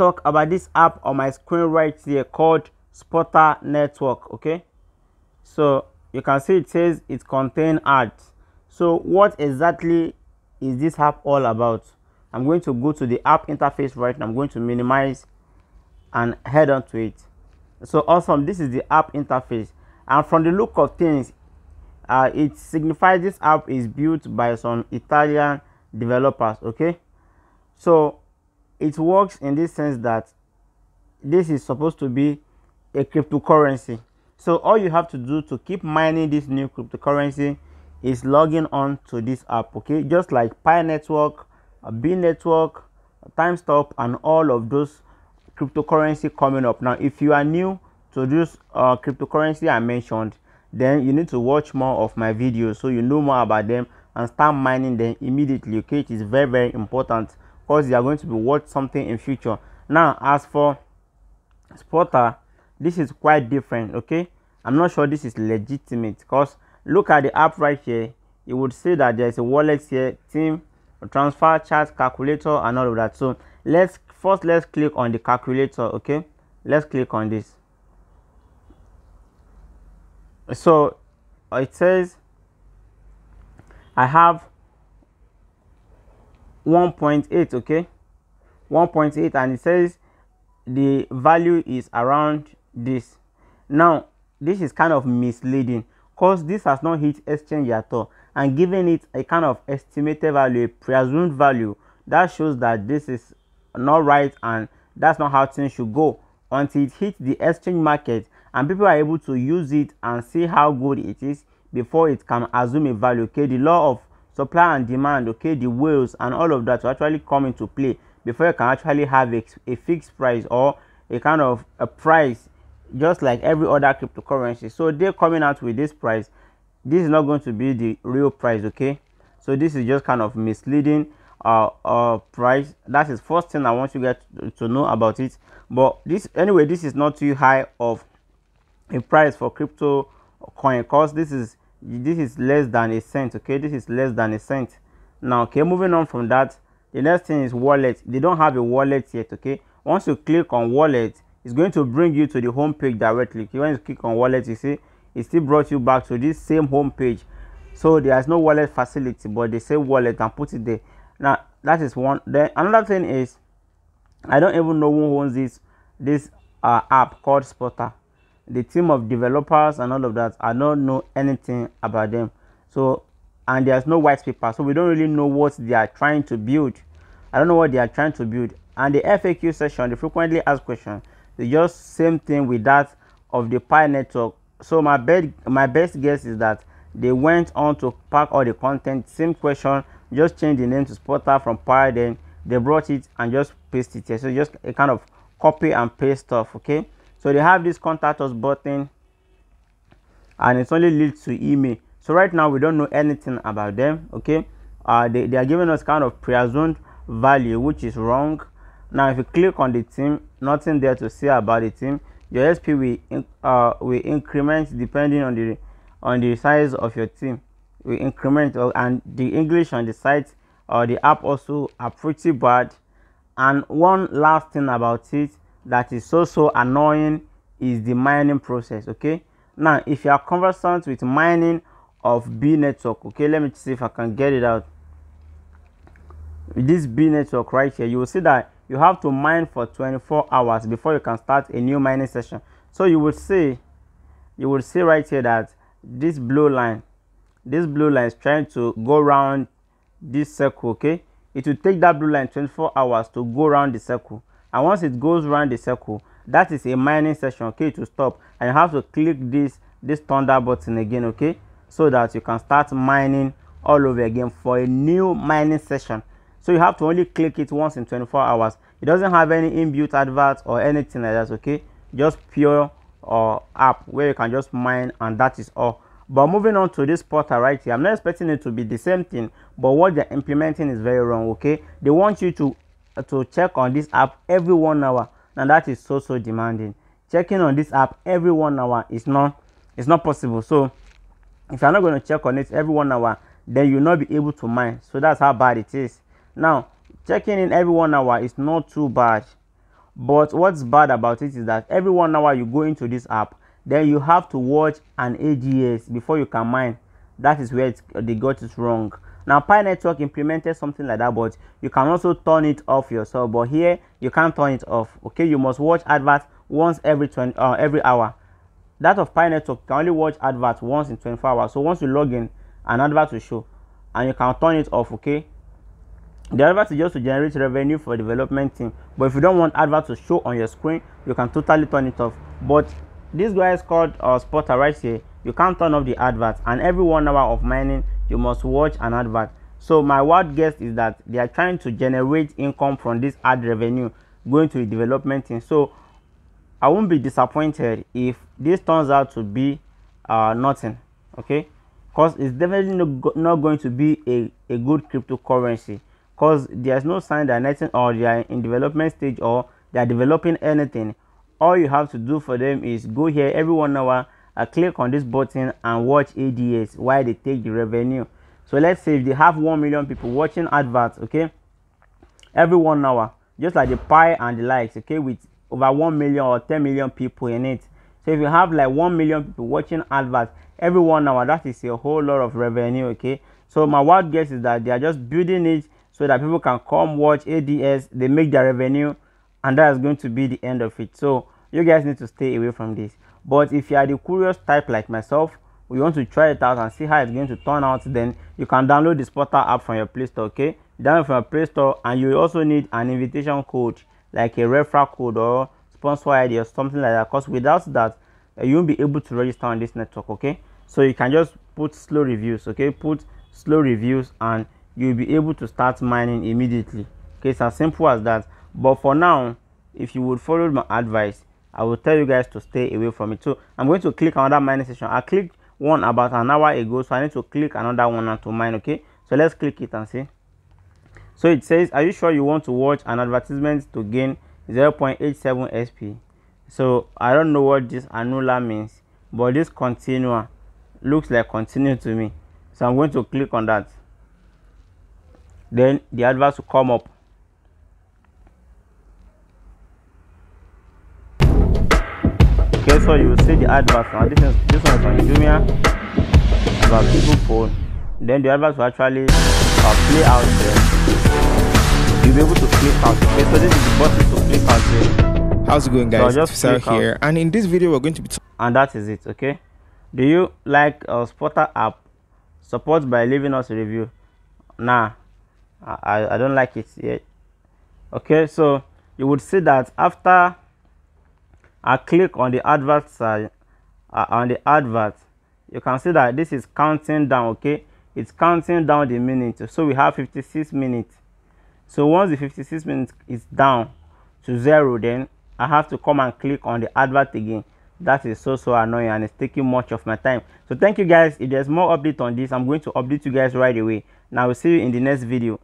talk about this app on my screen right here called spotter network okay so you can see it says it contains ads so what exactly is this app all about i'm going to go to the app interface right now i'm going to minimize and head on to it so awesome this is the app interface and from the look of things uh, it signifies this app is built by some italian developers okay so it works in this sense that this is supposed to be a cryptocurrency so all you have to do to keep mining this new cryptocurrency is logging on to this app okay just like pi network b network timestop and all of those cryptocurrency coming up now if you are new to this uh, cryptocurrency i mentioned then you need to watch more of my videos so you know more about them and start mining them immediately okay it is very very important because they are going to be worth something in future now as for spotter this is quite different okay i'm not sure this is legitimate because look at the app right here you would see that there's a wallet here team transfer chart calculator and all of that so let's first let's click on the calculator okay let's click on this so it says i have 1.8 okay 1.8 and it says the value is around this now this is kind of misleading because this has not hit exchange at all and giving it a kind of estimated value a presumed value that shows that this is not right and that's not how things should go until it hits the exchange market and people are able to use it and see how good it is before it can assume a value okay the law of supply and demand okay the whales and all of that will actually come into play before you can actually have a, a fixed price or a kind of a price just like every other cryptocurrency so they're coming out with this price this is not going to be the real price okay so this is just kind of misleading uh, uh price that is first thing i want you get to, to know about it but this anyway this is not too high of a price for crypto coin because this is this is less than a cent okay this is less than a cent now okay moving on from that the next thing is wallet they don't have a wallet yet okay once you click on wallet it's going to bring you to the home page directly okay when you click on wallet you see it still brought you back to this same home page so there is no wallet facility but they say wallet and put it there now that is one then another thing is i don't even know who owns this this uh, app called spotter the team of developers and all of that i don't know anything about them so and there's no white paper so we don't really know what they are trying to build i don't know what they are trying to build and the faq session the frequently asked question they just same thing with that of the pi network so my best my best guess is that they went on to pack all the content same question just change the name to spotter from pi then they brought it and just paste it here so just a kind of copy and paste stuff okay so they have this contact us button and it's only leads to email so right now we don't know anything about them okay uh, they, they are giving us kind of pre-assumed value which is wrong now if you click on the team nothing there to say about the team your sp will in, uh, will increment depending on the on the size of your team we increment uh, and the english on the site or uh, the app also are pretty bad and one last thing about it that is so so annoying is the mining process okay now if you are conversant with mining of b network okay let me see if i can get it out with this b network right here you will see that you have to mine for 24 hours before you can start a new mining session so you will see you will see right here that this blue line this blue line is trying to go around this circle okay it will take that blue line 24 hours to go around the circle and once it goes round the circle that is a mining session. okay to stop and you have to click this this thunder button again okay so that you can start mining all over again for a new mining session so you have to only click it once in 24 hours it doesn't have any inbuilt adverts or anything like that okay just pure or uh, app where you can just mine and that is all but moving on to this portal right here i'm not expecting it to be the same thing but what they're implementing is very wrong okay they want you to to check on this app every one hour now that is so so demanding checking on this app every one hour is not it's not possible so if you're not going to check on it every one hour then you'll not be able to mine so that's how bad it is now checking in every one hour is not too bad but what's bad about it is that every one hour you go into this app then you have to watch an ags before you can mine that is where it, they got it wrong now Pi Network implemented something like that, but you can also turn it off yourself. But here you can't turn it off. Okay, you must watch adverts once every 20 uh, every hour. That of Pi Network can only watch adverts once in 24 hours. So once you log in, an advert will show, and you can turn it off. Okay. The advert is just to generate revenue for development team. But if you don't want advert to show on your screen, you can totally turn it off. But this guy is called uh, Spotter right here. You can't turn off the advert, and every one hour of mining, you must watch an advert so my wild guess is that they are trying to generate income from this ad revenue going to the development team so i won't be disappointed if this turns out to be uh, nothing okay because it's definitely no, not going to be a, a good cryptocurrency because there's no sign that nothing or they are in development stage or they are developing anything all you have to do for them is go here every one hour I uh, click on this button and watch ads while they take the revenue so let's say if they have 1 million people watching adverts okay every one hour just like the pie and the likes okay with over 1 million or 10 million people in it so if you have like 1 million people watching adverts every one hour that is a whole lot of revenue okay so my wild guess is that they are just building it so that people can come watch ads they make their revenue and that is going to be the end of it so you guys need to stay away from this but if you are the curious type like myself you want to try it out and see how it's going to turn out then you can download the spotter app from your play store okay download from your play store and you also need an invitation code like a referral code or sponsor id or something like that because without that eh, you won't be able to register on this network okay so you can just put slow reviews okay put slow reviews and you'll be able to start mining immediately okay it's as simple as that but for now if you would follow my advice I will tell you guys to stay away from it. So I'm going to click another mining session. I clicked one about an hour ago, so I need to click another one now to mine, okay? So let's click it and see. So it says, are you sure you want to watch an advertisement to gain 0.87 SP? So I don't know what this annular means, but this continua looks like continue to me. So I'm going to click on that. Then the adverts will come up. adverts now. This is this one is on Jumia. About people phone. Then the adverts will actually uh, play out there. You'll be able to click out. Okay, so this is the button to click out there. How's it going, guys? So just click out here, and in this video, we're going to be. And that is it. Okay. Do you like our uh, Spotter app? Support by leaving us a review. Nah, I I don't like it yet. Okay, so you would see that after I click on the advert side, uh, on the advert you can see that this is counting down okay it's counting down the minutes so we have 56 minutes so once the 56 minutes is down to zero then i have to come and click on the advert again that is so so annoying and it's taking much of my time so thank you guys if there's more update on this i'm going to update you guys right away now we'll see you in the next video